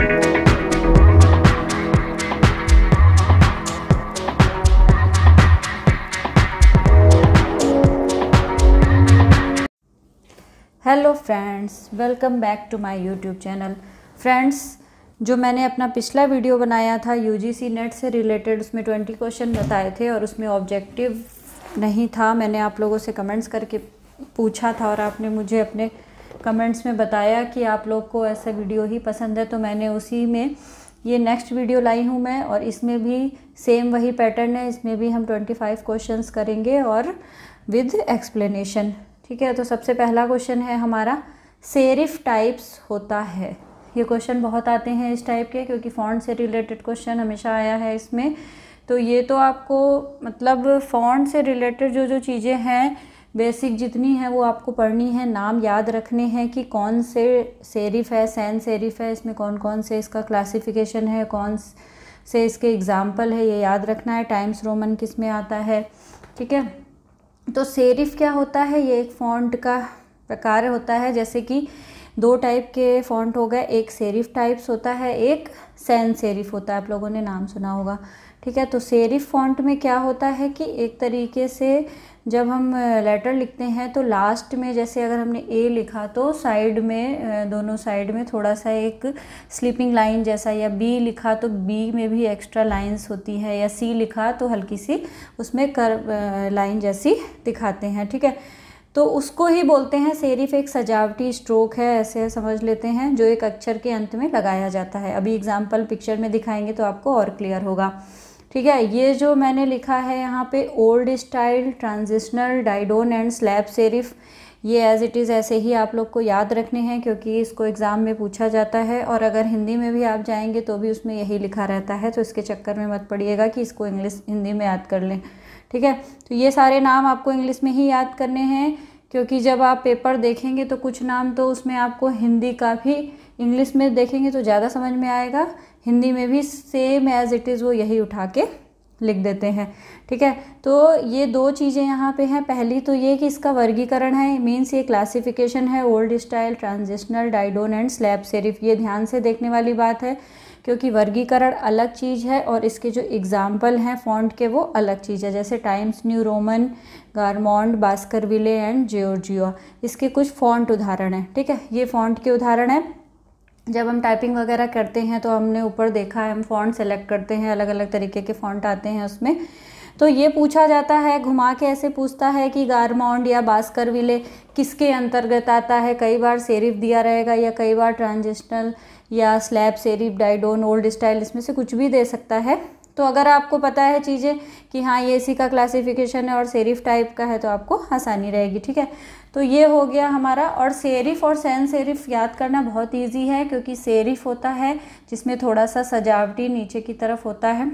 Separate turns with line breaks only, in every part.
hello friends welcome back to my YouTube channel friends जो मैंने अपना पिछला वीडियो बनाया था यूजीसी नेट से रिलेटेड उसमें ट्वेंटी क्वेश्चन बताए थे और उसमें ऑब्जेक्टिव नहीं था मैंने आप लोगों से कमेंट्स करके पूछा था और आपने मुझे अपने कमेंट्स में बताया कि आप लोग को ऐसा वीडियो ही पसंद है तो मैंने उसी में ये नेक्स्ट वीडियो लाई हूँ मैं और इसमें भी सेम वही पैटर्न है इसमें भी हम 25 क्वेश्चंस करेंगे और विद एक्सप्लेनेशन ठीक है तो सबसे पहला क्वेश्चन है हमारा सेरिफ टाइप्स होता है ये क्वेश्चन बहुत आते हैं इस टाइप के क्योंकि फ़ॉन्ट से रिलेटेड क्वेश्चन हमेशा आया है इसमें तो ये तो आपको मतलब फ़ॉन्ट से रिलेटेड जो जो चीज़ें हैं बेसिक जितनी है वो आपको पढ़नी है नाम याद रखने हैं कि कौन से सेरिफ है सैन सेरिफ है इसमें कौन कौन से इसका क्लासिफिकेशन है कौन से इसके एग्ज़ाम्पल है ये याद रखना है टाइम्स रोमन किस में आता है ठीक है तो सेरिफ क्या होता है ये एक फॉन्ट का प्रकार होता है जैसे कि दो टाइप के फॉन्ट हो गए एक सेरिफ टाइप्स होता है एक सैन सेरिफ होता है आप लोगों ने नाम सुना होगा ठीक है तो सेरिफ फॉन्ट में क्या होता है कि एक तरीके से जब हम लेटर लिखते हैं तो लास्ट में जैसे अगर हमने ए लिखा तो साइड में दोनों साइड में थोड़ा सा एक स्लीपिंग लाइन जैसा या बी लिखा तो बी में भी एक्स्ट्रा लाइंस होती है या सी लिखा तो हल्की सी उसमें कर लाइन जैसी दिखाते हैं ठीक है तो उसको ही बोलते हैं सेरिफ एक सजावटी स्ट्रोक है ऐसे समझ लेते हैं जो एक अक्षर के अंत में लगाया जाता है अभी एग्जाम्पल पिक्चर में दिखाएंगे तो आपको और क्लियर होगा ठीक है ये जो मैंने लिखा है यहाँ पे old style transitional Didone and slab serif ये एज़ इट इज़ ऐसे ही आप लोग को याद रखने हैं क्योंकि इसको एग्ज़ाम में पूछा जाता है और अगर हिंदी में भी आप जाएंगे तो भी उसमें यही लिखा रहता है तो इसके चक्कर में मत पड़िएगा कि इसको इंग्लिश हिंदी में याद कर लें ठीक है तो ये सारे नाम आपको इंग्लिश में ही याद करने हैं क्योंकि जब आप पेपर देखेंगे तो कुछ नाम तो उसमें आपको हिंदी का भी इंग्लिश में देखेंगे तो ज़्यादा समझ में आएगा हिंदी में भी सेम एज़ इट इज़ वो यही उठा के लिख देते हैं ठीक है तो ये दो चीज़ें यहाँ पे हैं पहली तो ये कि इसका वर्गीकरण है मीन्स ये क्लासिफिकेशन है old style transitional Didone and slab serif ये ध्यान से देखने वाली बात है क्योंकि वर्गीकरण अलग चीज़ है और इसके जो एग्ज़ाम्पल हैं फॉन्ट के वो अलग चीज़ है जैसे Times New Roman Garamond Baskerville and Georgia इसके कुछ फॉन्ट उदाहरण हैं ठीक है ये फॉन्ट के उदाहरण हैं जब हम टाइपिंग वगैरह करते हैं तो हमने ऊपर देखा है हम फ़ॉन्ट सेलेक्ट करते हैं अलग अलग तरीके के फ़ॉन्ट आते हैं उसमें तो ये पूछा जाता है घुमा के ऐसे पूछता है कि गारमाउंड या बास्कर विले किसके अंतर्गत आता है कई बार सेरिफ दिया रहेगा या कई बार ट्रांजिशनल या slab serif Didone old style इसमें से कुछ भी दे सकता है तो अगर आपको पता है चीज़ें कि हाँ ये इसी का क्लासिफिकेशन है और सेरिफ टाइप का है तो आपको आसानी रहेगी ठीक है तो ये हो गया हमारा और सेरिफ और सैन सेरिफ याद करना बहुत ईजी है क्योंकि सेरिफ होता है जिसमें थोड़ा सा सजावटी नीचे की तरफ होता है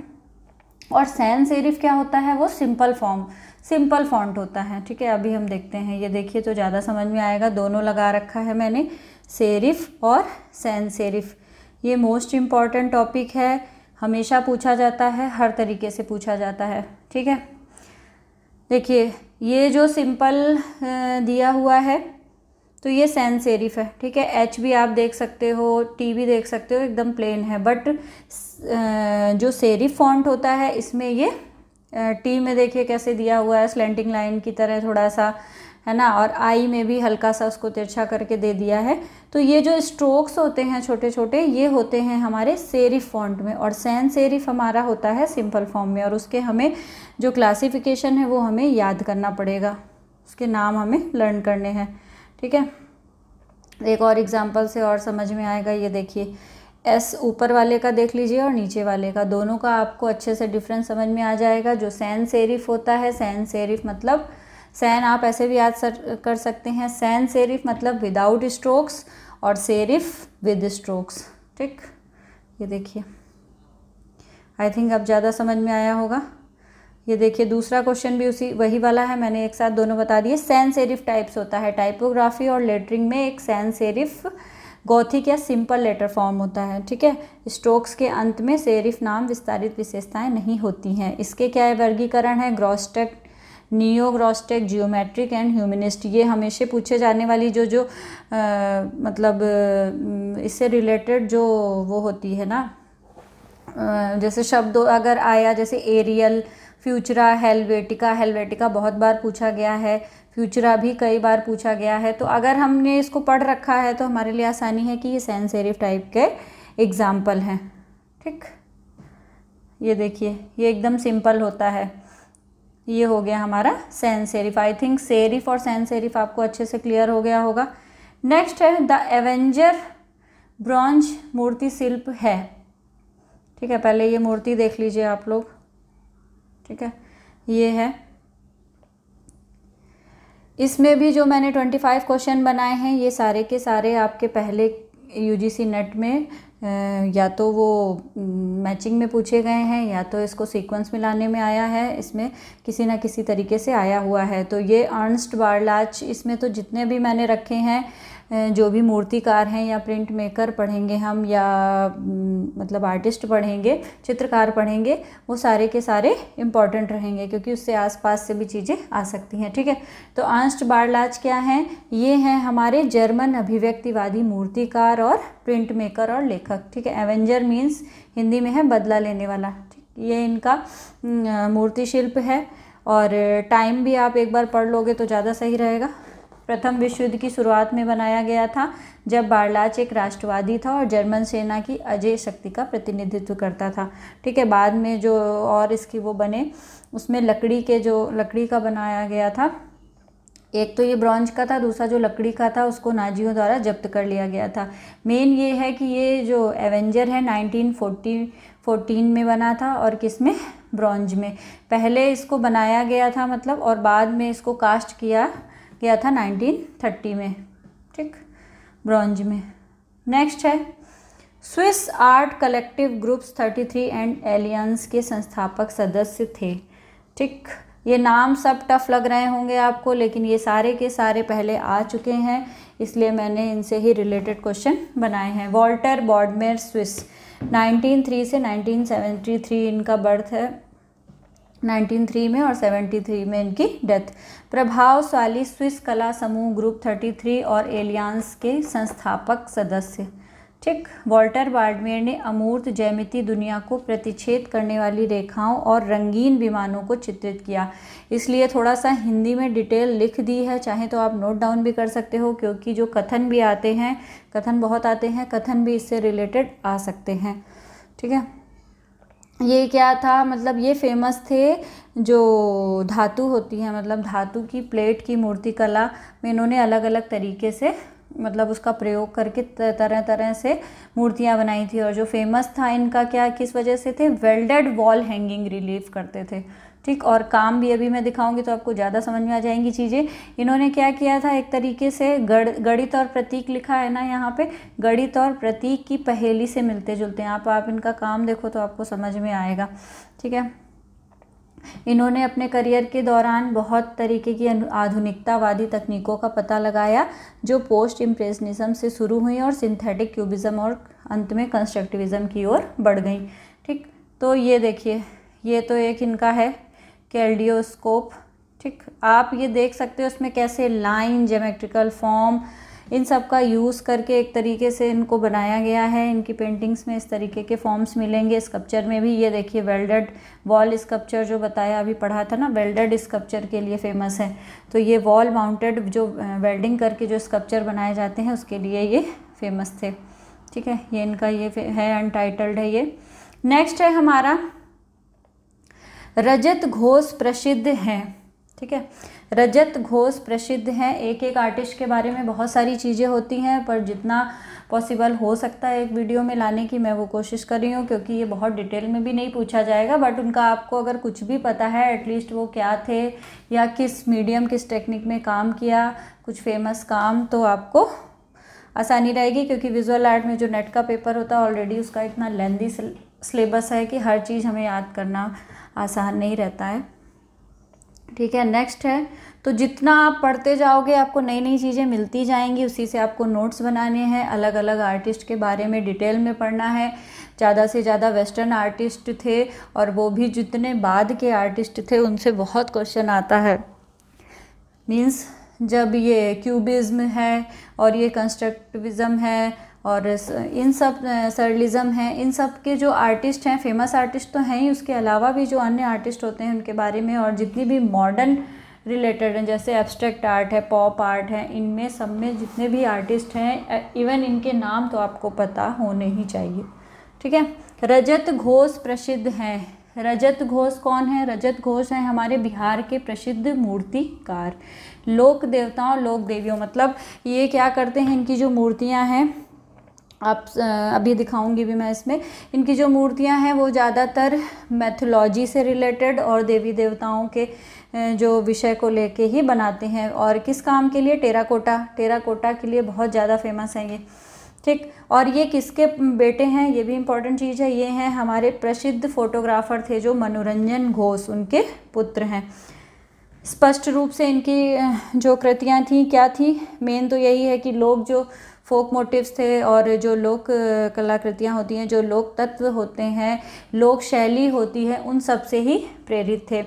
और सैन सेरिफ क्या होता है वो सिंपल फॉर्म सिंपल फॉन्ट होता है ठीक है अभी हम देखते हैं ये देखिए तो ज़्यादा समझ में आएगा दोनों लगा रखा है मैंने सेरिफ और सैन सेरिफ ये मोस्ट इम्पॉर्टेंट टॉपिक है हमेशा पूछा जाता है हर तरीके से पूछा जाता है ठीक है देखिए ये जो सिंपल दिया हुआ है तो ये सैन सेरिफ है ठीक है एच भी आप देख सकते हो टी भी देख सकते हो एकदम प्लेन है बट जो सेरिफ फॉन्ट होता है इसमें ये टी में देखिए कैसे दिया हुआ है स्लेंटिंग लाइन की तरह थोड़ा सा है ना और आई में भी हल्का सा उसको तिरछा करके दे दिया है तो ये जो स्ट्रोक्स होते हैं छोटे छोटे ये होते हैं हमारे सेरिफ फॉन्ट में और सैन सेरिफ हमारा होता है सिंपल फॉर्म में और उसके हमें जो क्लासिफिकेशन है वो हमें याद करना पड़ेगा उसके नाम हमें लर्न करने हैं ठीक है एक और एग्ज़ाम्पल से और समझ में आएगा ये देखिए एस ऊपर वाले का देख लीजिए और नीचे वाले का दोनों का आपको अच्छे से डिफरेंस समझ में आ जाएगा जो सैन सेरिफ होता है सैन सेरिफ मतलब सैन आप ऐसे भी याद सर, कर सकते हैं सैन सेरिफ मतलब विदाउट स्ट्रोक्स और सेरिफ विद स्ट्रोक्स ठीक ये देखिए आई थिंक अब ज़्यादा समझ में आया होगा ये देखिए दूसरा क्वेश्चन भी उसी वही वाला है मैंने एक साथ दोनों बता दिए सैन सेरिफ टाइप्स होता है टाइपोग्राफी और लेटरिंग में एक सैन सेरिफ गौथिक या सिंपल लेटर फॉर्म होता है ठीक है स्ट्रोक्स के अंत में सेरिफ नाम विस्तारित विशेषताएं नहीं होती हैं इसके क्या है वर्गीकरण है grotesque neogrotesque geometric and humanist ये हमेशा पूछे जाने वाली जो जो आ, मतलब इससे रिलेटेड जो वो होती है ना जैसे शब्द अगर आया जैसे एरियल फ्यूचरा हेलवेटिका हेलवेटिका बहुत बार पूछा गया है फ्यूचरा भी कई बार पूछा गया है तो अगर हमने इसको पढ़ रखा है तो हमारे लिए आसानी है कि ये सैन टाइप के एग्ज़ाम्पल हैं ठीक ये देखिए ये एकदम सिंपल होता है ये हो गया हमारा sans serif I think serif और सेंस सेरिफ आपको अच्छे से क्लियर हो गया होगा नेक्स्ट है द एवेंजर ब्रॉन्ज मूर्ति शिल्प है ठीक है पहले ये मूर्ति देख लीजिए आप लोग ठीक है ये है इसमें भी जो मैंने ट्वेंटी फाइव क्वेश्चन बनाए हैं ये सारे के सारे आपके पहले यूजीसी नेट में या तो वो मैचिंग में पूछे गए हैं या तो इसको सीक्वेंस मिलाने में आया है इसमें किसी ना किसी तरीके से आया हुआ है तो ये अर्नस्ट बारलाच इसमें तो जितने भी मैंने रखे हैं जो भी मूर्तिकार हैं या प्रिंट मेकर पढ़ेंगे हम या मतलब आर्टिस्ट पढ़ेंगे चित्रकार पढ़ेंगे वो सारे के सारे इम्पॉर्टेंट रहेंगे क्योंकि उससे आसपास से भी चीज़ें आ सकती हैं ठीक है तो आंस्ट बारलाज क्या हैं ये हैं हमारे जर्मन अभिव्यक्तिवादी मूर्तिकार और प्रिंट मेकर और लेखक ठीक है एवेंजर मीन्स हिंदी में है बदला लेने वाला ठीक ये इनका मूर्ति शिल्प है और टाइम भी आप एक बार पढ़ लोगे तो ज़्यादा सही रहेगा प्रथम विश्व युद्ध की शुरुआत में बनाया गया था जब बारलाच एक राष्ट्रवादी था और जर्मन सेना की अजय शक्ति का प्रतिनिधित्व करता था ठीक है बाद में जो और इसकी वो बने उसमें लकड़ी के जो लकड़ी का बनाया गया था एक तो ये ब्रॉन्ज का था दूसरा जो लकड़ी का था उसको नाजियों द्वारा जब्त कर लिया गया था मेन ये है कि ये जो एवेंजर है 1914 फोर्टीन में बना था और किस में ब्रॉन्ज में पहले इसको बनाया गया था मतलब और बाद में इसको कास्ट किया गया था 1930 में ठीक ब्रॉन्ज में नेक्स्ट है Swiss art collective groups 33 and aliens के संस्थापक सदस्य थे ठीक ये नाम सब टफ लग रहे होंगे आपको लेकिन ये सारे के सारे पहले आ चुके हैं इसलिए मैंने इनसे ही रिलेटेड क्वेश्चन बनाए हैं वॉल्टर बॉडमेर स्विस 1903 से 1973 इनका बर्थ है 1903 में और 73 में इनकी डेथ प्रभावशाली स्विस कला समूह ग्रुप 33 और एलियांस के संस्थापक सदस्य ठीक वॉल्टर बार्डमेयर ने अमूर्त जैमिति दुनिया को प्रतिच्छेद करने वाली रेखाओं और रंगीन विमानों को चित्रित किया इसलिए थोड़ा सा हिंदी में डिटेल लिख दी है चाहे तो आप नोट डाउन भी कर सकते हो क्योंकि जो कथन भी आते हैं कथन बहुत आते हैं कथन भी इससे रिलेटेड आ सकते हैं ठीक है ये क्या था मतलब ये फेमस थे जो धातु होती है मतलब धातु की प्लेट की मूर्ति कला में इन्होंने अलग अलग तरीके से मतलब उसका प्रयोग करके तरह तरह से मूर्तियाँ बनाई थी और जो फेमस था इनका क्या किस वजह से थे वेल्डेड वॉल हैंगिंग रिलीफ करते थे ठीक और काम भी अभी मैं दिखाऊंगी तो आपको ज़्यादा समझ में आ जाएंगी चीज़ें इन्होंने क्या किया था एक तरीके से गढ़ गणित और प्रतीक लिखा है ना यहाँ पे गणित और प्रतीक की पहेली से मिलते जुलते हैं आप आप इनका काम देखो तो आपको समझ में आएगा ठीक है इन्होंने अपने करियर के दौरान बहुत तरीके की आधुनिकतावादी तकनीकों का पता लगाया जो पोस्ट इम्प्रेशनिज्म से शुरू हुई और सिंथेटिक क्यूबिज़म और अंत में कंस्ट्रक्टिविज़म की ओर बढ़ गई ठीक तो ये देखिए ये तो एक इनका है कैल्डियोस्कोप ठीक आप ये देख सकते हो इसमें कैसे लाइन जोमेट्रिकल फॉर्म इन सब का यूज़ करके एक तरीके से इनको बनाया गया है इनकी पेंटिंग्स में इस तरीके के फॉर्म्स मिलेंगे स्कप्चर में भी ये देखिए वेल्डेड वॉल स्कप्चर जो बताया अभी पढ़ा था ना वेल्डेड स्कप्चर के लिए फेमस है तो ये वॉल माउंटेड जो वेल्डिंग करके जो स्कप्चर बनाए जाते हैं उसके लिए ये फेमस थे ठीक है ये इनका ये है अनटाइटल्ड है ये नेक्स्ट है हमारा रजत घोष प्रसिद्ध हैं ठीक है रजत घोष प्रसिद्ध हैं एक एक आर्टिस्ट के बारे में बहुत सारी चीज़ें होती हैं पर जितना पॉसिबल हो सकता है एक वीडियो में लाने की मैं वो कोशिश कर रही हूँ क्योंकि ये बहुत डिटेल में भी नहीं पूछा जाएगा बट उनका आपको अगर कुछ भी पता है एटलीस्ट वो क्या थे या किस मीडियम किस टेक्निक में काम किया कुछ फेमस काम तो आपको आसानी रहेगी क्योंकि विजुअल आर्ट में जो नेट का पेपर होता है ऑलरेडी उसका इतना लेंदी सिलेबस है कि हर चीज़ हमें याद करना आसान नहीं रहता है ठीक है नेक्स्ट है तो जितना आप पढ़ते जाओगे आपको नई नई चीज़ें मिलती जाएंगी उसी से आपको नोट्स बनाने हैं अलग अलग आर्टिस्ट के बारे में डिटेल में पढ़ना है ज़्यादा से ज़्यादा वेस्टर्न आर्टिस्ट थे और वो भी जितने बाद के आर्टिस्ट थे उनसे बहुत क्वेश्चन आता है मीन्स जब ये क्यूबिज़्म है और ये कंस्ट्रक्टिविज़म है और इन सब सरलिज़म हैं इन सब के जो आर्टिस्ट हैं फेमस आर्टिस्ट तो हैं ही उसके अलावा भी जो अन्य आर्टिस्ट होते हैं उनके बारे में और जितनी भी मॉडर्न रिलेटेड हैं जैसे एब्स्ट्रैक्ट आर्ट है पॉप आर्ट है इनमें सब में जितने भी आर्टिस्ट हैं इवन इनके नाम तो आपको पता होने ही चाहिए ठीक है रजत घोष प्रसिद्ध हैं रजत घोष कौन है रजत घोष हैं हमारे बिहार के प्रसिद्ध मूर्तिकार लोक देवताओं लोक देवियों मतलब ये क्या करते हैं इनकी जो मूर्तियां हैं आप अभी दिखाऊंगी भी मैं इसमें इनकी जो मूर्तियां हैं वो ज़्यादातर मैथोलॉजी से रिलेटेड और देवी देवताओं के जो विषय को लेके ही बनाते हैं और किस काम के लिए टेराकोटा टेराकोटा के लिए बहुत ज़्यादा फेमस हैं ये ठीक और ये किसके बेटे हैं ये भी इम्पॉर्टेंट चीज़ है ये हैं हमारे प्रसिद्ध फोटोग्राफर थे जो मनोरंजन घोष उनके पुत्र हैं स्पष्ट रूप से इनकी जो कृतियाँ थीं क्या थी मेन तो यही है कि लोग जो फोक मोटिव्स थे और जो लोक कलाकृतियाँ होती हैं जो लोक तत्व होते हैं लोक शैली होती है उन सब से ही प्रेरित थे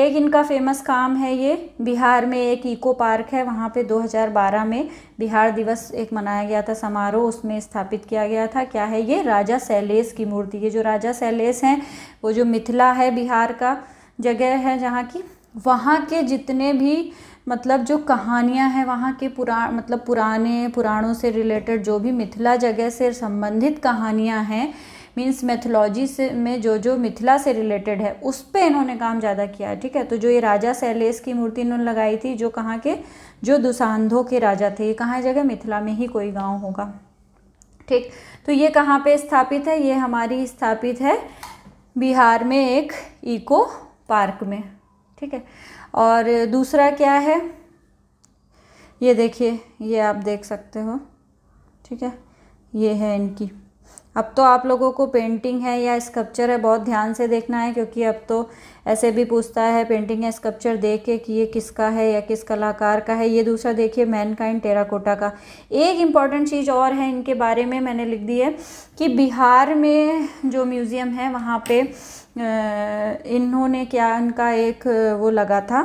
एक इनका फेमस काम है ये बिहार में एक इको पार्क है वहाँ पे 2012 में बिहार दिवस एक मनाया गया था समारोह उसमें स्थापित किया गया था क्या है ये राजा सैलेश की मूर्ति ये जो राजा सैलेश हैं वो जो मिथिला है बिहार का जगह है जहाँ की वहाँ के जितने भी मतलब जो कहानियाँ हैं वहाँ के पुरा मतलब पुराने पुराणों से रिलेटेड जो भी मिथिला जगह से संबंधित कहानियाँ हैं मीन्स मैथोलॉजी से में जो जो मिथिला से रिलेटेड है उस पर इन्होंने काम ज़्यादा किया है ठीक है तो जो ये राजा शैलेश की मूर्ति इन्होंने लगाई थी जो कहाँ के जो दुसांधो के राजा थे ये कहाँ जगह मिथिला में ही कोई गाँव होगा ठीक तो ये कहाँ पे स्थापित है ये हमारी स्थापित है बिहार में एक इको पार्क में ठीक है और दूसरा क्या है ये देखिए ये आप देख सकते हो ठीक है ये है इनकी अब तो आप लोगों को पेंटिंग है या स्कप्चर है बहुत ध्यान से देखना है क्योंकि अब तो ऐसे भी पूछता है पेंटिंग या स्कप्चर देख के कि ये किसका है या किस कलाकार का है ये दूसरा देखिए मैनकाइंड टेराकोटा का एक इम्पॉर्टेंट चीज़ और है इनके बारे में मैंने लिख दी है कि बिहार में जो म्यूज़ियम है वहाँ पर इन्होंने क्या इनका एक वो लगा था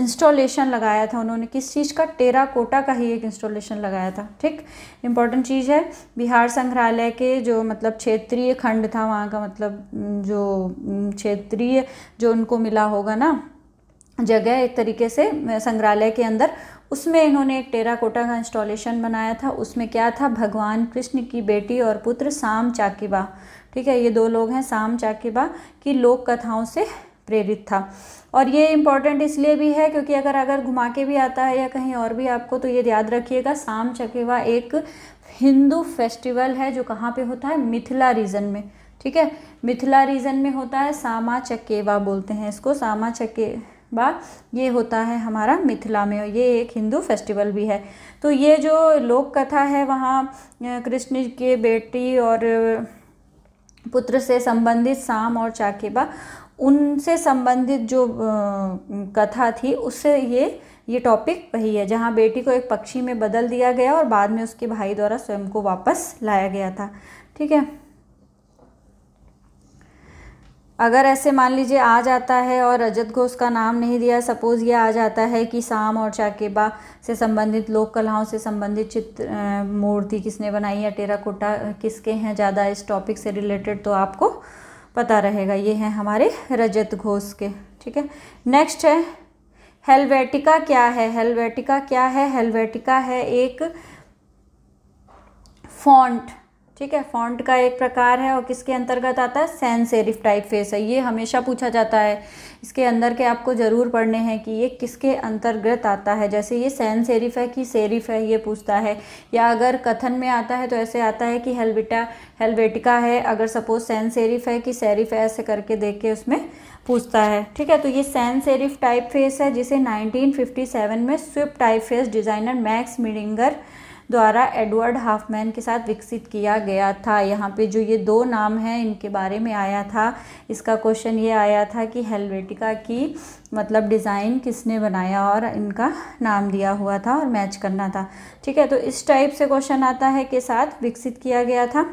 इंस्टॉलेशन लगाया था उन्होंने किस चीज़ का टेरा कोटा का ही एक इंस्टॉलेशन लगाया था ठीक इम्पॉर्टेंट चीज़ है बिहार संग्रहालय के जो मतलब क्षेत्रीय खंड था वहाँ का मतलब जो क्षेत्रीय जो उनको मिला होगा ना जगह एक तरीके से संग्रहालय के अंदर उसमें इन्होंने एक टेरा कोटा का इंस्टॉलेशन बनाया था उसमें क्या था भगवान कृष्ण की बेटी और पुत्र साम चाकीबा ठीक है ये दो लोग हैं साम चाकिबा की लोक कथाओं से प्रेरित था और ये इम्पॉर्टेंट इसलिए भी है क्योंकि अगर अगर घुमा के भी आता है या कहीं और भी आपको तो ये याद रखिएगा साम चकेवा एक हिंदू फेस्टिवल है जो कहाँ पे होता है मिथिला रीजन में ठीक है मिथिला रीजन में होता है सामा चकेवा बोलते हैं इसको सामा चकेवा ये होता है हमारा मिथिला में और ये एक हिंदू फेस्टिवल भी है तो ये जो लोक कथा है वहाँ कृष्ण के बेटी और पुत्र से संबंधित साम और चाकेबा उनसे संबंधित जो कथा थी उससे ये ये टॉपिक वही है जहाँ बेटी को एक पक्षी में बदल दिया गया और बाद में उसके भाई द्वारा स्वयं को वापस लाया गया था ठीक है अगर ऐसे मान लीजिए आ जाता है और रजत घोष का नाम नहीं दिया सपोज़ ये आ जाता है कि साम और चाकेबा से संबंधित लोक कलाओं से संबंधित चित्र मूर्ति किसने बनाई या टेराकोटा किसके हैं ज़्यादा इस टॉपिक से रिलेटेड तो आपको पता रहेगा ये हैं हमारे रजत घोष के ठीक है नेक्स्ट है हेलवेटिका क्या है हेलवेटिका क्या है हेलवेटिका है एक फॉन्ट ठीक है फॉन्ट का एक प्रकार है और किसके अंतर्गत आता है सैन सेरिफ टाइप फेस है ये हमेशा पूछा जाता है इसके अंदर के आपको ज़रूर पढ़ने हैं कि ये किसके अंतर्गत आता है जैसे ये सैन सेरिफ है कि सेरिफ है ये पूछता है या अगर कथन में आता है तो ऐसे आता है कि हेलविटा हेलवेटिका है अगर सपोज सैन सेरिफ है कि सेरिफ है ऐसे करके देख के उसमें पूछता है ठीक है तो ये सैन सेरिफ टाइप फेस है जिसे सेवन में Swiss type face designer Max Miedinger द्वारा एडवर्ड हाफमैन के साथ विकसित किया गया था यहाँ पे जो ये दो नाम हैं इनके बारे में आया था इसका क्वेश्चन ये आया था कि हेलवेटिका की मतलब डिज़ाइन किसने बनाया और इनका नाम दिया हुआ था और मैच करना था ठीक है तो इस टाइप से क्वेश्चन आता है के साथ विकसित किया गया था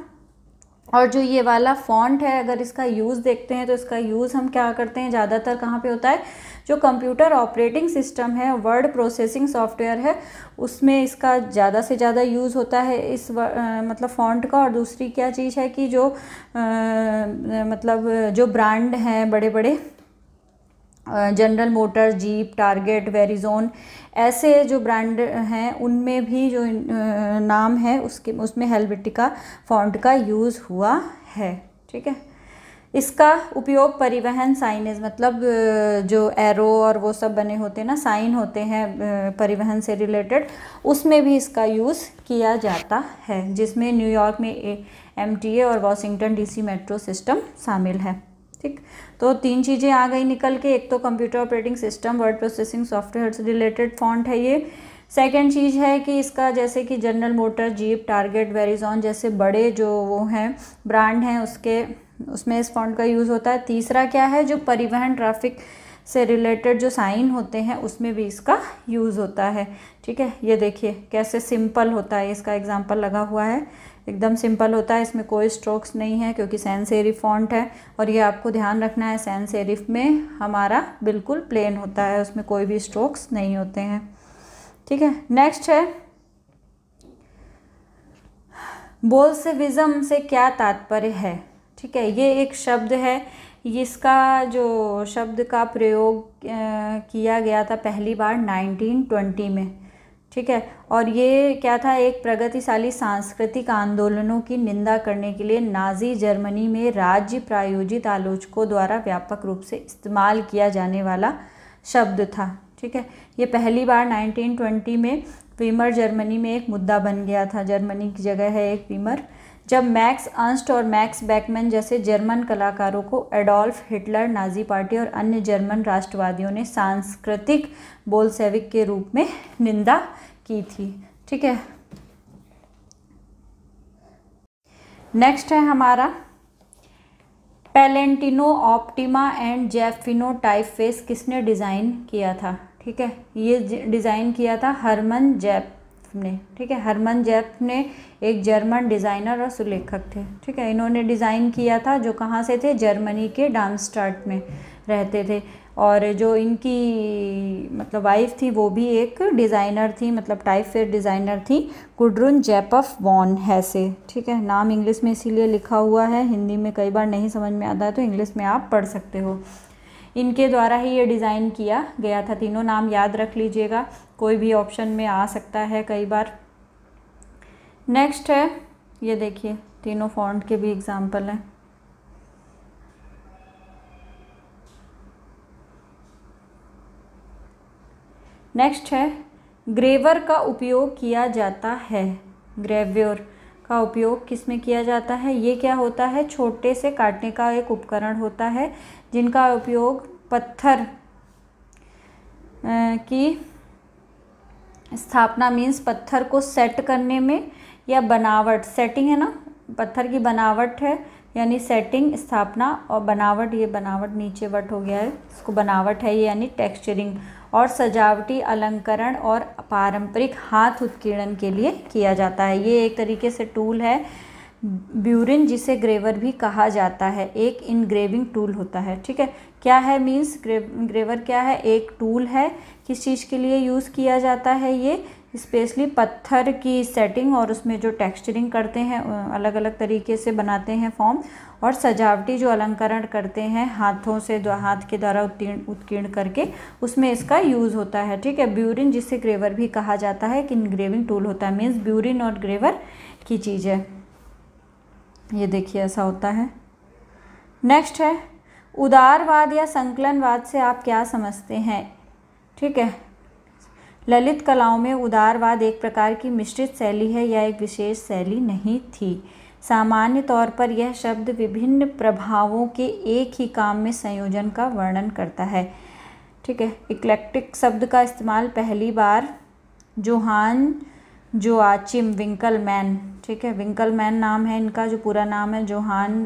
और जो ये वाला फॉन्ट है अगर इसका यूज़ देखते हैं तो इसका यूज़ हम क्या करते हैं ज़्यादातर कहाँ पे होता है जो कंप्यूटर ऑपरेटिंग सिस्टम है वर्ड प्रोसेसिंग सॉफ्टवेयर है उसमें इसका ज़्यादा से ज़्यादा यूज़ होता है इस आ, मतलब फॉन्ट का और दूसरी क्या चीज़ है कि जो आ, मतलब जो ब्रांड हैं बड़े बड़े General Motor Jeep Target Verizon ऐसे जो ब्रांड हैं उनमें भी जो नाम है उसके उसमें हेलबिटिका फॉन्ट का यूज़ हुआ है ठीक है इसका उपयोग परिवहन साइनेज मतलब जो एरो और वो सब बने होते हैं ना साइन होते हैं परिवहन से रिलेटेड उसमें भी इसका यूज़ किया जाता है जिसमें न्यूयॉर्क में एम और वाशिंगटन डीसी मेट्रो सिस्टम शामिल है ठीक तो तीन चीज़ें आ गई निकल के एक तो computer operating system word processing software से रिलेटेड फॉन्ट है ये सेकेंड चीज़ है कि इसका जैसे कि General Motor Jeep Target Verizon जैसे बड़े जो वो हैं ब्रांड हैं उसके उसमें इस फॉन्ट का यूज़ होता है तीसरा क्या है जो परिवहन ट्रैफिक से रिलेटेड जो साइन होते हैं उसमें भी इसका यूज़ होता है ठीक है ये देखिए कैसे सिंपल होता है इसका एग्जाम्पल लगा हुआ है एकदम सिंपल होता है इसमें कोई स्ट्रोक्स नहीं है क्योंकि सेंस एरिफ फॉन्ट है और ये आपको ध्यान रखना है सेंस एरिफ में हमारा बिल्कुल प्लेन होता है उसमें कोई भी स्ट्रोक्स नहीं होते हैं ठीक है नेक्स्ट है बोल्सविज्म से क्या तात्पर्य है ठीक है ये एक शब्द है इसका जो शब्द का प्रयोग किया गया था पहली बार 1920 में ठीक है और ये क्या था एक प्रगतिशाली सांस्कृतिक आंदोलनों की निंदा करने के लिए नाजी जर्मनी में राज्य प्रायोजित आलोचकों द्वारा व्यापक रूप से इस्तेमाल किया जाने वाला शब्द था ठीक है ये पहली बार 1920 में वीमर जर्मनी में एक मुद्दा बन गया था जर्मनी की जगह है एक वीमर जब मैक्स अंस्ट और मैक्स बैकमैन जैसे जर्मन कलाकारों को एडोल्फ हिटलर नाजी पार्टी और अन्य जर्मन राष्ट्रवादियों ने सांस्कृतिक बोलसेविक के रूप में निंदा की थी ठीक है नेक्स्ट है हमारा Palatino Optima and Zapfino face किसने डिज़ाइन किया था ठीक है ये डिज़ाइन किया था हरमन जैप ने ठीक है हरमन जैप ने एक जर्मन डिज़ाइनर और सुलेखक थे ठीक है इन्होंने डिज़ाइन किया था जो कहाँ से थे जर्मनी के डामस्टार्ट में रहते थे और जो इनकी मतलब वाइफ थी वो भी एक डिज़ाइनर थी मतलब टाइप फेयर डिज़ाइनर थी गुडरुन ऑफ वॉन हैसे ठीक है नाम इंग्लिश में इसीलिए लिखा हुआ है हिंदी में कई बार नहीं समझ में आता है तो इंग्लिश में आप पढ़ सकते हो इनके द्वारा ही ये डिज़ाइन किया गया था तीनों नाम याद रख लीजिएगा कोई भी ऑप्शन में आ सकता है कई बार नेक्स्ट है ये देखिए तीनों फॉन्ट के भी एग्ज़ाम्पल हैं नेक्स्ट है ग्रेवर का उपयोग किया जाता है ग्रेव्योर का उपयोग किस में किया जाता है ये क्या होता है छोटे से काटने का एक उपकरण होता है जिनका उपयोग पत्थर की स्थापना मीन्स पत्थर को सेट करने में या बनावट सेटिंग है ना पत्थर की बनावट है यानी सेटिंग स्थापना और बनावट ये बनावट नीचे वट हो गया है इसको बनावट है ये यानी टेक्सचरिंग और सजावटी अलंकरण और पारंपरिक हाथ उत्कीर्णन के लिए किया जाता है ये एक तरीके से टूल है ब्यूरिन जिसे ग्रेवर भी कहा जाता है एक इनग्रेविंग टूल होता है ठीक है क्या है मीन्स ग्रेवर क्या है एक टूल है किस चीज़ के लिए यूज़ किया जाता है ये स्पेशली पत्थर की सेटिंग और उसमें जो टेक्सचरिंग करते हैं अलग अलग तरीके से बनाते हैं फॉर्म और सजावटी जो अलंकरण करते हैं हाथों से हाथ के द्वारा उत्तीर्ण उत्कीर्ण करके उसमें इसका यूज़ होता है ठीक है ब्यूरिन जिसे ग्रेवर भी कहा जाता है कि इनग्रेविंग टूल होता है मीन्स ब्यूरिन और ग्रेवर की चीज़ है ये देखिए ऐसा होता है नेक्स्ट है उदारवाद या संकलनवाद से आप क्या समझते हैं ठीक है ललित कलाओं में उदारवाद एक प्रकार की मिश्रित शैली है या एक विशेष शैली नहीं थी सामान्य तौर पर यह शब्द विभिन्न प्रभावों के एक ही काम में संयोजन का वर्णन करता है ठीक है इक्लेक्टिक शब्द का इस्तेमाल पहली बार जोहान जो आचिम विंकल मैन ठीक है विंकल मैन नाम है इनका जो पूरा नाम है जोहान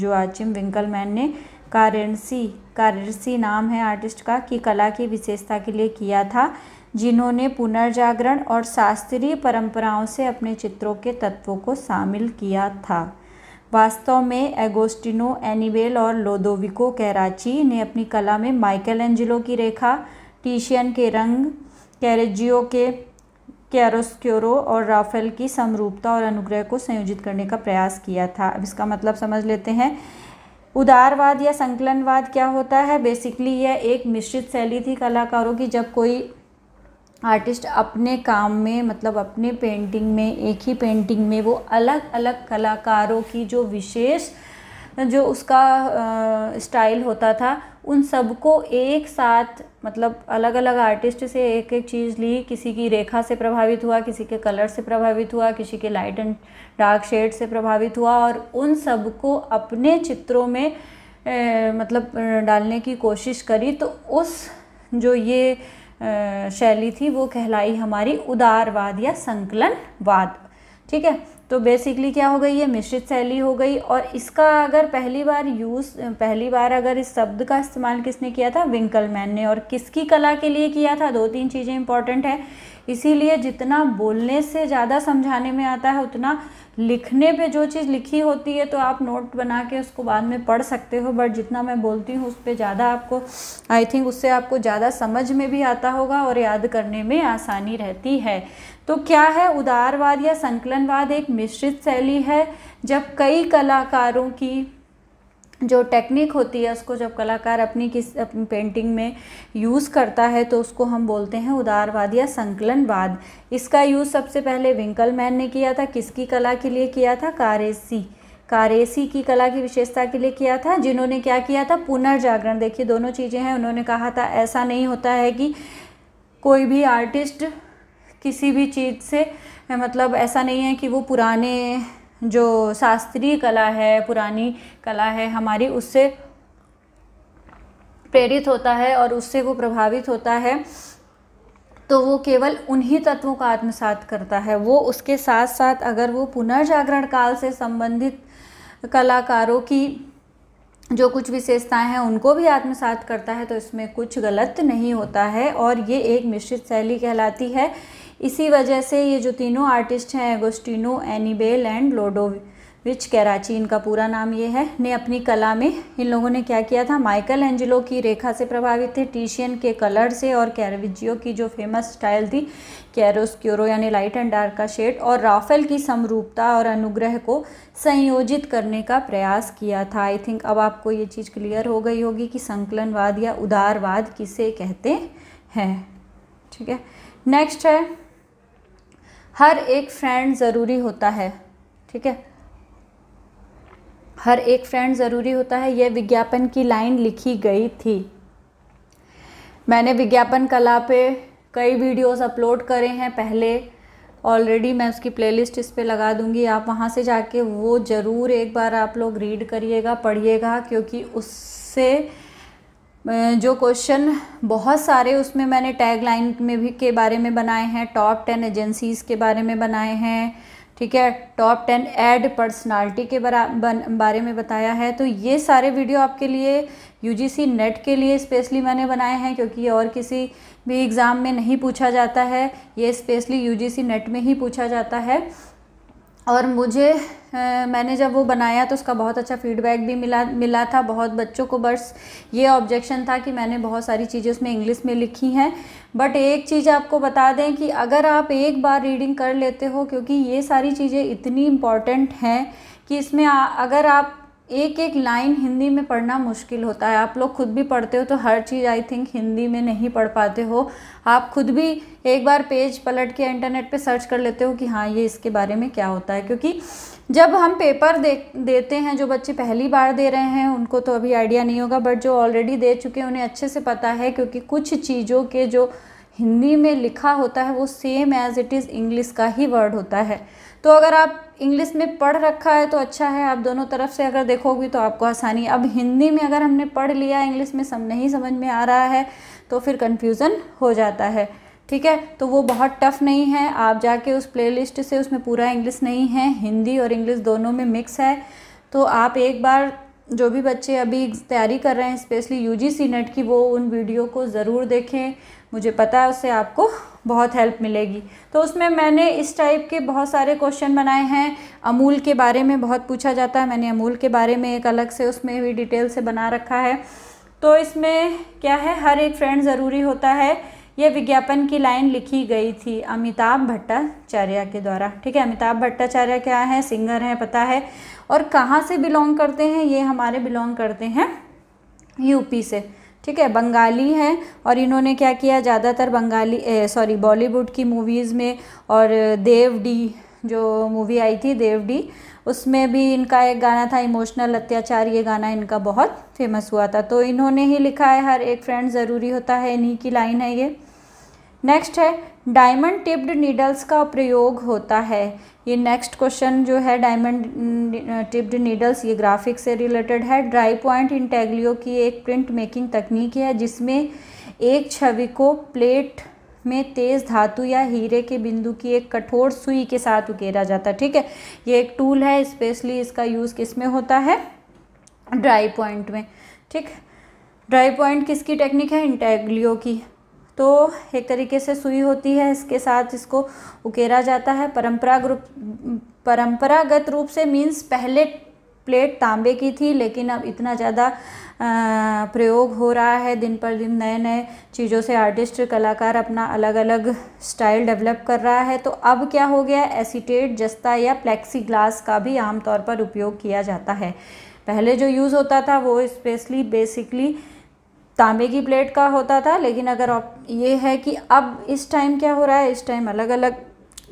जो आचिम विंकल मैन ने कारेंसी कारेंसी नाम है आर्टिस्ट का कि कला की विशेषता के लिए किया था जिन्होंने पुनर्जागरण और शास्त्रीय परंपराओं से अपने चित्रों के तत्वों को शामिल किया था वास्तव में एगोस्टिनो एनिवेल और लोदोविको कैराची ने अपनी कला में माइकल एंजिलो की रेखा टीशियन के रंग कैरेजियो के कैरोस्क्योरो और राफेल की समरूपता और अनुग्रह को संयोजित करने का प्रयास किया था अब इसका मतलब समझ लेते हैं उदारवाद या संकलनवाद क्या होता है बेसिकली यह एक मिश्रित शैली थी कलाकारों की जब कोई आर्टिस्ट अपने काम में मतलब अपने पेंटिंग में एक ही पेंटिंग में वो अलग अलग कलाकारों की जो विशेष जो उसका स्टाइल होता था उन सबको एक साथ मतलब अलग अलग आर्टिस्ट से एक एक चीज़ ली किसी की रेखा से प्रभावित हुआ किसी के कलर से प्रभावित हुआ किसी के लाइट एंड डार्क शेड से प्रभावित हुआ और उन सबको अपने चित्रों में ए, मतलब डालने की कोशिश करी तो उस जो ये शैली थी वो कहलाई हमारी उदारवाद या संकलनवाद ठीक है तो बेसिकली क्या हो गई ये मिश्रित शैली हो गई और इसका अगर पहली बार यूज़ पहली बार अगर इस शब्द का इस्तेमाल किसने किया था विंकलमैन ने और किसकी कला के लिए किया था दो तीन चीज़ें इंपॉर्टेंट है इसीलिए जितना बोलने से ज़्यादा समझाने में आता है उतना लिखने पे जो चीज़ लिखी होती है तो आप नोट बना के उसको बाद में पढ़ सकते हो बट जितना मैं बोलती हूँ उस पर ज़्यादा आपको आई थिंक उससे आपको ज़्यादा समझ में भी आता होगा और याद करने में आसानी रहती है तो क्या है उदारवाद या संकलनवाद एक मिश्रित शैली है जब कई कलाकारों की जो टेक्निक होती है उसको जब कलाकार अपनी किस अपनी पेंटिंग में यूज़ करता है तो उसको हम बोलते हैं उदारवाद या संकलनवाद इसका यूज़ सबसे पहले विंकल मैन ने किया था किसकी कला के लिए किया था कारेसी कारेसी की कला की विशेषता के लिए किया था जिन्होंने क्या किया था पुनर्जागरण देखिए दोनों चीज़ें हैं उन्होंने कहा था ऐसा नहीं होता है कि कोई भी आर्टिस्ट किसी भी चीज़ से मतलब ऐसा नहीं है कि वो पुराने जो शास्त्रीय कला है पुरानी कला है हमारी उससे प्रेरित होता है और उससे वो प्रभावित होता है तो वो केवल उन्हीं तत्वों का आत्मसात करता है वो उसके साथ साथ अगर वो पुनर्जागरण काल से संबंधित कलाकारों की जो कुछ विशेषताएं हैं उनको भी आत्मसात करता है तो इसमें कुछ गलत नहीं होता है और ये एक मिश्रित शैली कहलाती है इसी वजह से ये जो तीनों आर्टिस्ट हैं Agostino Annibale and Lodovico Carracci इनका पूरा नाम ये है ने अपनी कला में इन लोगों ने क्या किया था माइकल एंजलो की रेखा से प्रभावित थे टीशियन के कलर से और कैरविजियो की जो फेमस स्टाइल थी कैरोस क्योरो यानी लाइट एंड डार्क का शेड और राफेल की समरूपता और अनुग्रह को संयोजित करने का प्रयास किया था आई थिंक अब आपको ये चीज़ क्लियर हो गई होगी कि संकलनवाद या उदारवाद किसे कहते हैं ठीक है नेक्स्ट है हर एक फ्रेंड ज़रूरी होता है ठीक है हर एक फ्रेंड ज़रूरी होता है यह विज्ञापन की लाइन लिखी गई थी मैंने विज्ञापन कला पे कई वीडियोस अपलोड करे हैं पहले ऑलरेडी मैं उसकी प्लेलिस्ट इस पे लगा दूंगी आप वहाँ से जाके वो ज़रूर एक बार आप लोग रीड करिएगा पढ़िएगा क्योंकि उससे जो क्वेश्चन बहुत सारे उसमें मैंने टैग लाइन में भी के बारे में बनाए हैं टॉप टेन एजेंसीज़ के बारे में बनाए हैं ठीक है टॉप टेन एड पर्सनालिटी के बरा बन, बारे में बताया है तो ये सारे वीडियो आपके लिए यूजीसी नेट के लिए स्पेशली मैंने बनाए हैं क्योंकि ये और किसी भी एग्ज़ाम में नहीं पूछा जाता है ये स्पेशली यूजीसी नेट में ही पूछा जाता है और मुझे आ, मैंने जब वो बनाया तो उसका बहुत अच्छा फीडबैक भी मिला मिला था बहुत बच्चों को बस ये ऑब्जेक्शन था कि मैंने बहुत सारी चीज़ें उसमें इंग्लिश में लिखी हैं बट एक चीज़ आपको बता दें कि अगर आप एक बार रीडिंग कर लेते हो क्योंकि ये सारी चीज़ें इतनी इम्पॉर्टेंट हैं कि इसमें आ, अगर आप एक एक लाइन हिंदी में पढ़ना मुश्किल होता है आप लोग खुद भी पढ़ते हो तो हर चीज़ आई थिंक हिंदी में नहीं पढ़ पाते हो आप खुद भी एक बार पेज पलट के इंटरनेट पे सर्च कर लेते हो कि हाँ ये इसके बारे में क्या होता है क्योंकि जब हम पेपर दे देते हैं जो बच्चे पहली बार दे रहे हैं उनको तो अभी आइडिया नहीं होगा बट जो ऑलरेडी दे चुके हैं उन्हें अच्छे से पता है क्योंकि कुछ चीज़ों के जो हिंदी में लिखा होता है वो same as it is English का ही वर्ड होता है तो अगर आप इंग्लिश में पढ़ रखा है तो अच्छा है आप दोनों तरफ से अगर देखोगी तो आपको आसानी अब हिंदी में अगर हमने पढ़ लिया इंग्लिश में सब नहीं समझ में आ रहा है तो फिर कन्फ्यूज़न हो जाता है ठीक है तो वो बहुत टफ़ नहीं है आप जाके उस प्लेलिस्ट से उसमें पूरा इंग्लिश नहीं है हिंदी और इंग्लिश दोनों में मिक्स है तो आप एक बार जो भी बच्चे अभी तैयारी कर रहे हैं स्पेशली यूजीसी नेट की वो उन वीडियो को ज़रूर देखें मुझे पता है उससे आपको बहुत हेल्प मिलेगी तो उसमें मैंने इस टाइप के बहुत सारे क्वेश्चन बनाए हैं अमूल के बारे में बहुत पूछा जाता है मैंने अमूल के बारे में एक अलग से उसमें भी डिटेल से बना रखा है तो इसमें क्या है हर एक फ्रेंड ज़रूरी होता है ये विज्ञापन की लाइन लिखी गई थी अमिताभ भट्टाचार्य के द्वारा ठीक है अमिताभ भट्टाचार्य क्या है सिंगर हैं पता है और कहाँ से बिलोंग करते हैं ये हमारे बिलोंग करते हैं यूपी से ठीक है बंगाली हैं और इन्होंने क्या किया ज़्यादातर बंगाली सॉरी बॉलीवुड की मूवीज़ में और देव डी जो मूवी आई थी देव डी उसमें भी इनका एक गाना था इमोशनल अत्याचार ये गाना इनका बहुत फेमस हुआ था तो इन्होंने ही लिखा है हर एक फ्रेंड ज़रूरी होता है इन्हीं की लाइन है ये नेक्स्ट है डायमंड टिप्ड नीडल्स का प्रयोग होता है ये नेक्स्ट क्वेश्चन जो है डायमंड टिप्ड नीडल्स ये ग्राफिक से रिलेटेड है ड्राई पॉइंट इंटेग्लियो की एक प्रिंट मेकिंग तकनीक है जिसमें एक छवि को प्लेट में तेज़ धातु या हीरे के बिंदु की एक कठोर सुई के साथ उकेरा जाता है ठीक है ये एक टूल है स्पेशली इसका यूज़ किस में होता है ड्राई पॉइंट में ठीक ड्राई पॉइंट किसकी टेक्निक है इंटेग्लियो की तो एक तरीके से सुई होती है इसके साथ इसको उकेरा जाता है परंपरा ग्रुप परंपरागत रूप से मीन्स पहले प्लेट तांबे की थी लेकिन अब इतना ज़्यादा प्रयोग हो रहा है दिन पर दिन नए नए चीज़ों से आर्टिस्ट कलाकार अपना अलग अलग स्टाइल डेवलप कर रहा है तो अब क्या हो गया एसीटेट जस्ता या प्लेक्सी ग्लास का भी आमतौर पर उपयोग किया जाता है पहले जो यूज़ होता था वो स्पेशली बेसिकली तांबे की प्लेट का होता था लेकिन अगर आप ये है कि अब इस टाइम क्या हो रहा है इस टाइम अलग अलग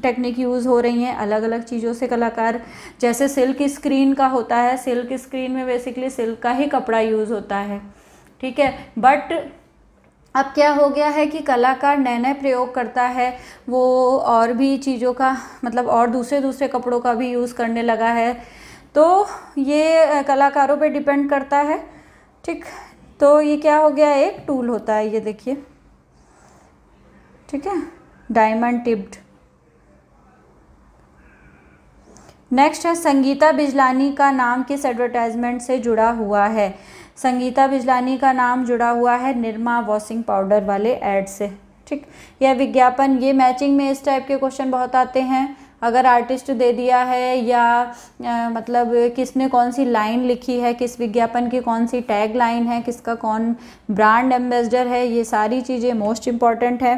टेक्निक यूज़ हो रही हैं अलग अलग चीज़ों से कलाकार जैसे सिल्क स्क्रीन का होता है सिल्क स्क्रीन में बेसिकली सिल्क का ही कपड़ा यूज़ होता है ठीक है बट अब क्या हो गया है कि कलाकार नए नए प्रयोग करता है वो और भी चीज़ों का मतलब और दूसरे दूसरे कपड़ों का भी यूज़ करने लगा है तो ये कलाकारों पे डिपेंड करता है ठीक तो ये क्या हो गया एक टूल होता है ये देखिए ठीक है डायमंड टिप्ड नेक्स्ट है संगीता बिजलानी का नाम किस एडवर्टाइजमेंट से जुड़ा हुआ है संगीता बिजलानी का नाम जुड़ा हुआ है निर्मा वॉशिंग पाउडर वाले एड से ठीक यह विज्ञापन ये मैचिंग में इस टाइप के क्वेश्चन बहुत आते हैं अगर आर्टिस्ट दे दिया है या आ, मतलब किसने कौन सी लाइन लिखी है किस विज्ञापन की कौन सी टैग लाइन है किसका कौन ब्रांड एम्बेसडर है ये सारी चीज़ें मोस्ट इम्पॉर्टेंट है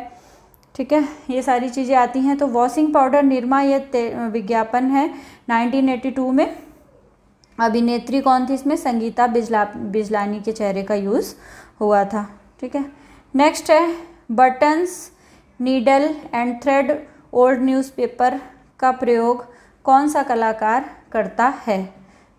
ठीक है ये सारी चीज़ें आती हैं तो वॉशिंग पाउडर निरमा यह विज्ञापन है 1982 में अभिनेत्री कौन थी इसमें संगीता बिजला बिजलानी के चेहरे का यूज़ हुआ था ठीक है नेक्स्ट है buttons needle and thread old newspaper का प्रयोग कौन सा कलाकार करता है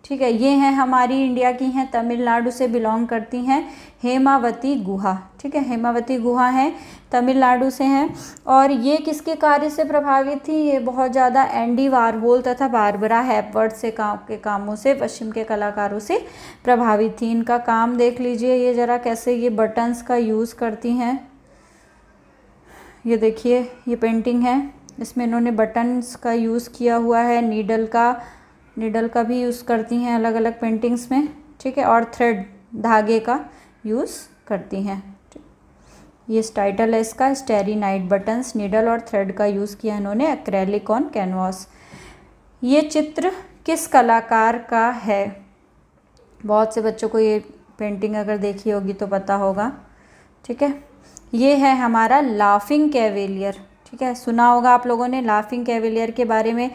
ठीक है ये हैं हमारी इंडिया की हैं तमिलनाडु से बिलोंग करती हैं हेमावती गुहा ठीक है हेमावती गुहा हैं तमिलनाडु से हैं और ये किसके कार्य से प्रभावित थी ये बहुत ज़्यादा एंडी वारवोल तथा बारबरा हैपवर्ड से काम के कामों से पश्चिम के कलाकारों से प्रभावित थी इनका काम देख लीजिए ये ज़रा कैसे ये बटन्स का यूज़ करती हैं ये देखिए ये पेंटिंग है इसमें इन्होंने बटन्स का यूज़ किया हुआ है नीडल का नीडल का भी यूज़ करती हैं अलग अलग पेंटिंग्स में ठीक है और थ्रेड धागे का यूज़ करती हैं ये टाइटल है इसका स्टेरी नाइट बटन्स नीडल और थ्रेड का यूज़ किया इन्होंने एक्रेलिक ऑन कैनवास ये चित्र किस कलाकार का है बहुत से बच्चों को ये पेंटिंग अगर देखी होगी तो पता होगा ठीक है ये है हमारा लाफिंग कैवेलियर ठीक है सुना होगा आप लोगों ने लाफिंग कैविलियर के बारे में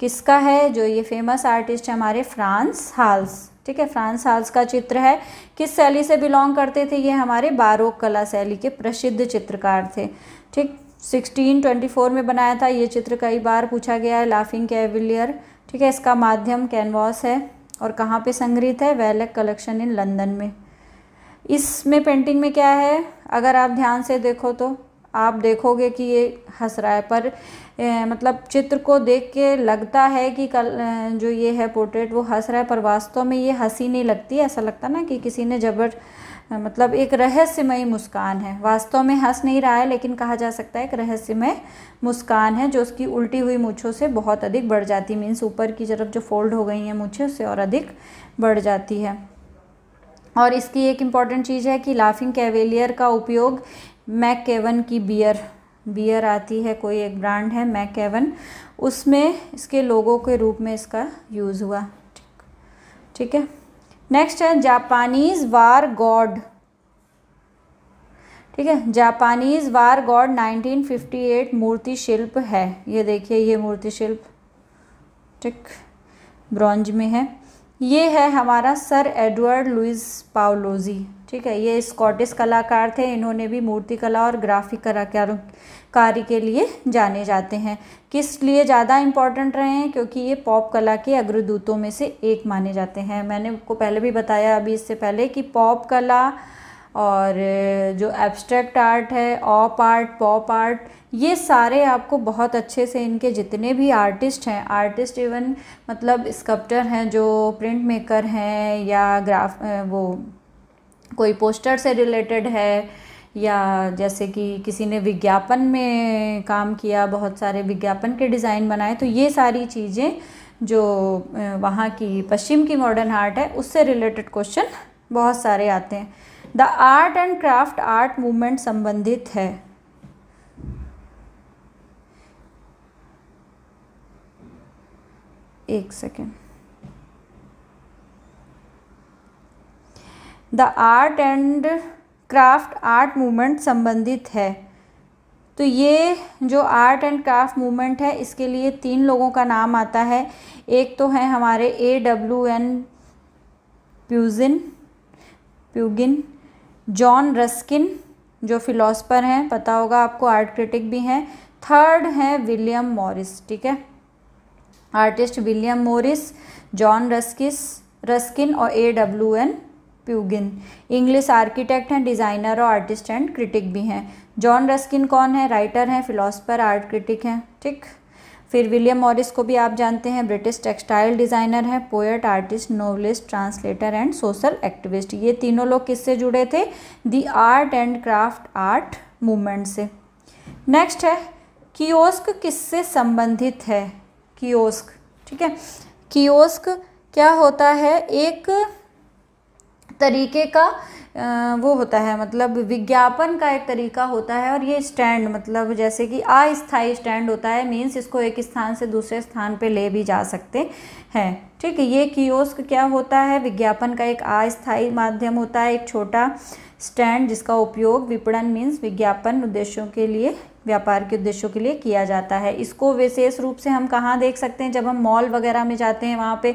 किसका है जो ये फेमस आर्टिस्ट है हमारे फ्रांस हाल्स ठीक है फ्रांस हाल्स का चित्र है किस शैली से बिलोंग करते थे ये हमारे बारोक कला शैली के प्रसिद्ध चित्रकार थे ठीक 1624 में बनाया था ये चित्र कई बार पूछा गया है लाफिंग कैविलियर ठीक है इसका माध्यम कैनवास है और कहाँ पे संग्रहित है वेलक कलेक्शन इन लंदन में इसमें पेंटिंग में क्या है अगर आप ध्यान से देखो तो आप देखोगे कि ये हंस रहा है पर ए, मतलब चित्र को देख के लगता है कि कल जो ये है पोर्ट्रेट वो हंस रहा है पर वास्तव में ये हंसी नहीं लगती ऐसा लगता ना कि किसी ने जबर मतलब एक रहस्यमय मुस्कान है वास्तव में हंस नहीं रहा है लेकिन कहा जा सकता है एक रहस्यमय मुस्कान है जो उसकी उल्टी हुई मूछों से बहुत अधिक बढ़ जाती है मीन्स ऊपर की तरफ जो फोल्ड हो गई हैं मूछें उससे और अधिक बढ़ जाती है और इसकी एक इम्पॉर्टेंट चीज़ है कि लाफिंग कैवेलियर का उपयोग मैक केवन की बियर बियर आती है कोई एक ब्रांड है मैक केवन उसमें इसके लोगों के रूप में इसका यूज़ हुआ ठीक है नेक्स्ट है जापानीज वार गॉड ठीक है जापानीज वार गॉड 1958 मूर्ति शिल्प है ये देखिए ये मूर्ति शिल्प ठीक ब्रॉन्ज में है ये है हमारा सर एडवर्ड लुइस पाओलोजी ठीक है ये स्कॉटिश कलाकार थे इन्होंने भी मूर्ति कला और ग्राफिक कलाकारों कार्य के लिए जाने जाते हैं किस लिए ज़्यादा इम्पॉर्टेंट रहे हैं क्योंकि ये पॉप कला के अग्रदूतों में से एक माने जाते हैं मैंने आपको पहले भी बताया अभी इससे पहले कि पॉप कला और जो एब्स्ट्रैक्ट आर्ट है ऑप आर्ट पॉप आर्ट ये सारे आपको बहुत अच्छे से इनके जितने भी आर्टिस्ट हैं आर्टिस्ट इवन मतलब स्कप्टर हैं जो प्रिंट मेकर हैं या ग्राफ वो कोई पोस्टर से रिलेटेड है या जैसे कि किसी ने विज्ञापन में काम किया बहुत सारे विज्ञापन के डिज़ाइन बनाए तो ये सारी चीज़ें जो वहाँ की पश्चिम की मॉडर्न आर्ट है उससे रिलेटेड क्वेश्चन बहुत सारे आते हैं the art and craft art movement संबंधित है एक second the art and craft art movement संबंधित है तो ये जो आर्ट एंड क्राफ्ट मूवमेंट है इसके लिए तीन लोगों का नाम आता है एक तो है हमारे A W N Pugin Pugin John Ruskin जो फिलोसफर हैं पता होगा आपको आर्ट क्रिटिक भी हैं थर्ड है विलियम मॉरिस ठीक है artist William Morris John Ruskis Ruskin और A W N Pugin English architect हैं डिज़ाइनर और आर्टिस्ट एंड क्रिटिक भी हैं जॉन रस्किन कौन है राइटर हैं फिलोसफर आर्ट क्रिटिक हैं ठीक फिर विलियम मॉरिस को भी आप जानते हैं ब्रिटिश टेक्सटाइल डिज़ाइनर हैं poet artist novelist translator and social activist ये तीनों लोग किससे जुड़े थे the art and craft art movement से नेक्स्ट है कियोस्क किससे संबंधित है कियोस्क ठीक है कियोस्क क्या होता है एक तरीके का आ, वो होता है मतलब विज्ञापन का एक तरीका होता है और ये स्टैंड मतलब जैसे कि अस्थाई स्टैंड होता है मीन्स इसको एक स्थान से दूसरे स्थान पे ले भी जा सकते हैं ठीक है ये कियोस्क क्या होता है विज्ञापन का एक अस्थाई माध्यम होता है एक छोटा स्टैंड जिसका उपयोग विपणन मीन्स विज्ञापन उद्देश्यों के लिए व्यापार के उद्देश्यों के लिए किया जाता है इसको विशेष रूप से हम कहाँ देख सकते हैं जब हम मॉल वगैरह में जाते हैं वहाँ पे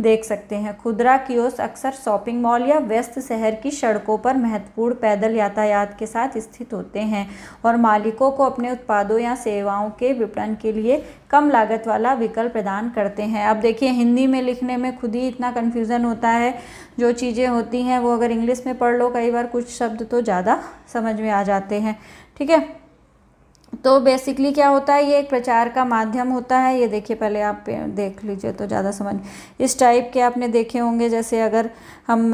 देख सकते हैं खुदरा कियोस्क अक्सर शॉपिंग मॉल या व्यस्त शहर की सड़कों पर महत्वपूर्ण पैदल यातायात के साथ स्थित होते हैं और मालिकों को अपने उत्पादों या सेवाओं के विपणन के लिए कम लागत वाला विकल्प प्रदान करते हैं अब देखिए हिंदी में लिखने में खुद ही इतना कन्फ्यूज़न होता है जो चीज़ें होती हैं वो अगर इंग्लिश में पढ़ लो कई बार कुछ शब्द तो ज़्यादा समझ में आ जाते हैं ठीक है तो बेसिकली क्या होता है ये एक प्रचार का माध्यम होता है ये देखिए पहले आप देख लीजिए तो ज़्यादा समझ इस टाइप के आपने देखे होंगे जैसे अगर हम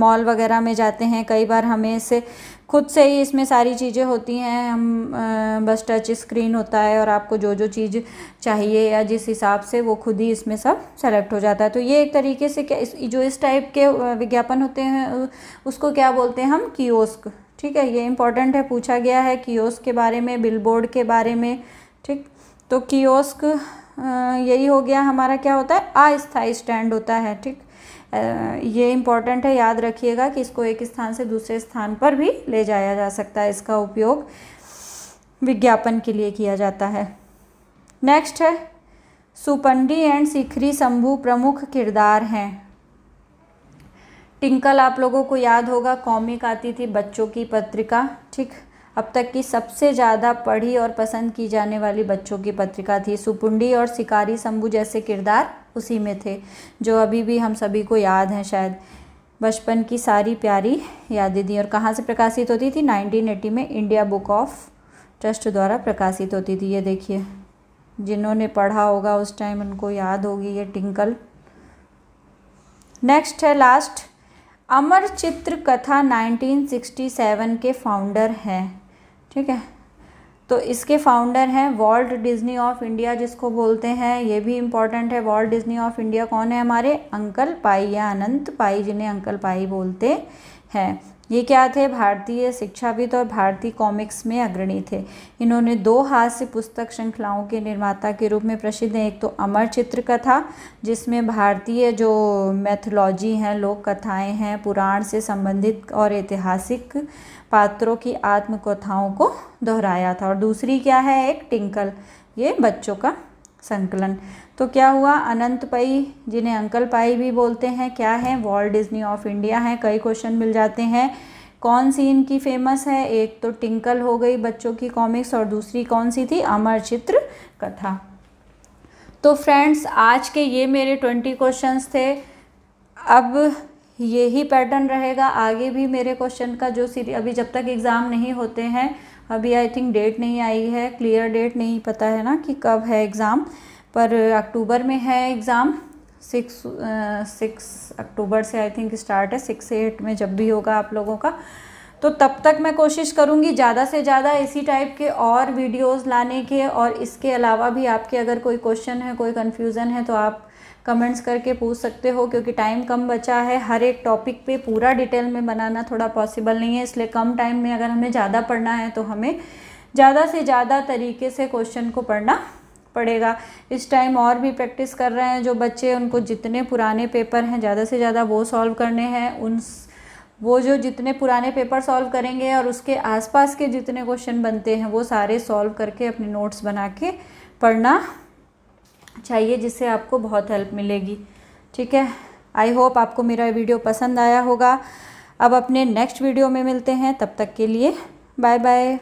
मॉल वगैरह में जाते हैं कई बार हमें इसे खुद से ही इसमें सारी चीज़ें होती हैं हम बस टच स्क्रीन होता है और आपको जो जो चीज़ चाहिए या जिस हिसाब से वो खुद ही इसमें सब सेलेक्ट हो जाता है तो ये एक तरीके से क्या इस, जो इस टाइप के विज्ञापन होते हैं उसको क्या बोलते हैं हम कियोस्क ठीक है ये इंपॉर्टेंट है पूछा गया है कियोस के बारे में बिलबोर्ड के बारे में ठीक तो कियोस्क यही हो गया हमारा क्या होता है अस्थाई स्टैंड होता है ठीक ये इम्पॉर्टेंट है याद रखिएगा कि इसको एक स्थान से दूसरे स्थान पर भी ले जाया जा सकता है इसका उपयोग विज्ञापन के लिए किया जाता है नेक्स्ट है सुपंडी एंड सिखरी शंभू प्रमुख किरदार हैं टिंकल आप लोगों को याद होगा कॉमिक आती थी बच्चों की पत्रिका ठीक अब तक की सबसे ज़्यादा पढ़ी और पसंद की जाने वाली बच्चों की पत्रिका थी सुपुंडी और शिकारी शंभू जैसे किरदार उसी में थे जो अभी भी हम सभी को याद हैं शायद बचपन की सारी प्यारी यादें दी और कहाँ से प्रकाशित होती थी एटी में इंडिया बुक ऑफ ट्रस्ट द्वारा प्रकाशित होती थी ये देखिए जिन्होंने पढ़ा होगा उस टाइम उनको याद होगी ये टिंकल नेक्स्ट है लास्ट अमर चित्र कथा 1967 के फाउंडर हैं ठीक है तो इसके फाउंडर हैं वॉल्ट डिज्नी ऑफ इंडिया जिसको बोलते हैं ये भी इम्पॉर्टेंट है वॉल्ट डिज्नी ऑफ इंडिया कौन है हमारे अंकल पाई या अनंत पाई जिन्हें अंकल पाई बोलते हैं ये क्या थे भारतीय शिक्षाविद और भारतीय कॉमिक्स में अग्रणी थे इन्होंने दो हास्य पुस्तक श्रृंखलाओं के निर्माता के रूप में प्रसिद्ध हैं एक तो अमर चित्र कथा जिसमें भारतीय जो मैथोलॉजी हैं लोक कथाएं हैं पुराण से संबंधित और ऐतिहासिक पात्रों की आत्मकथाओं को दोहराया था और दूसरी क्या है एक टिंकल ये बच्चों का संकलन तो क्या हुआ अनंत पाई जिन्हें अंकल पाई भी बोलते हैं क्या है वॉल्ट डिज्नी ऑफ इंडिया हैं कई क्वेश्चन मिल जाते हैं कौन सी इनकी फेमस है एक तो टिंकल हो गई बच्चों की कॉमिक्स और दूसरी कौन सी थी अमर चित्र कथा तो फ्रेंड्स आज के ये मेरे ट्वेंटी क्वेश्चंस थे अब यही पैटर्न रहेगा आगे भी मेरे क्वेश्चन का जो सीरी अभी जब तक एग्ज़ाम नहीं होते हैं अभी आई थिंक डेट नहीं आई है क्लियर डेट नहीं पता है ना कि कब है एग्ज़ाम पर अक्टूबर में है एग्ज़ाम सिक्स सिक्स अक्टूबर से आई थिंक स्टार्ट है सिक्स एट में जब भी होगा आप लोगों का तो तब तक मैं कोशिश करूँगी ज़्यादा से ज़्यादा इसी टाइप के और वीडियोस लाने के और इसके अलावा भी आपके अगर कोई क्वेश्चन है कोई कन्फ्यूज़न है तो आप कमेंट्स करके पूछ सकते हो क्योंकि टाइम कम बचा है हर एक टॉपिक पे पूरा डिटेल में बनाना थोड़ा पॉसिबल नहीं है इसलिए कम टाइम में अगर हमें ज़्यादा पढ़ना है तो हमें ज़्यादा से ज़्यादा तरीके से क्वेश्चन को पढ़ना पड़ेगा इस टाइम और भी प्रैक्टिस कर रहे हैं जो बच्चे उनको जितने पुराने पेपर हैं ज़्यादा से ज़्यादा वो सॉल्व करने हैं उन वो जो जितने पुराने पेपर सॉल्व करेंगे और उसके आसपास के जितने क्वेश्चन बनते हैं वो सारे सॉल्व करके अपने नोट्स बना के पढ़ना चाहिए जिससे आपको बहुत हेल्प मिलेगी ठीक है आई होप आपको मेरा वीडियो पसंद आया होगा अब अपने नेक्स्ट वीडियो में मिलते हैं तब तक के लिए बाय बाय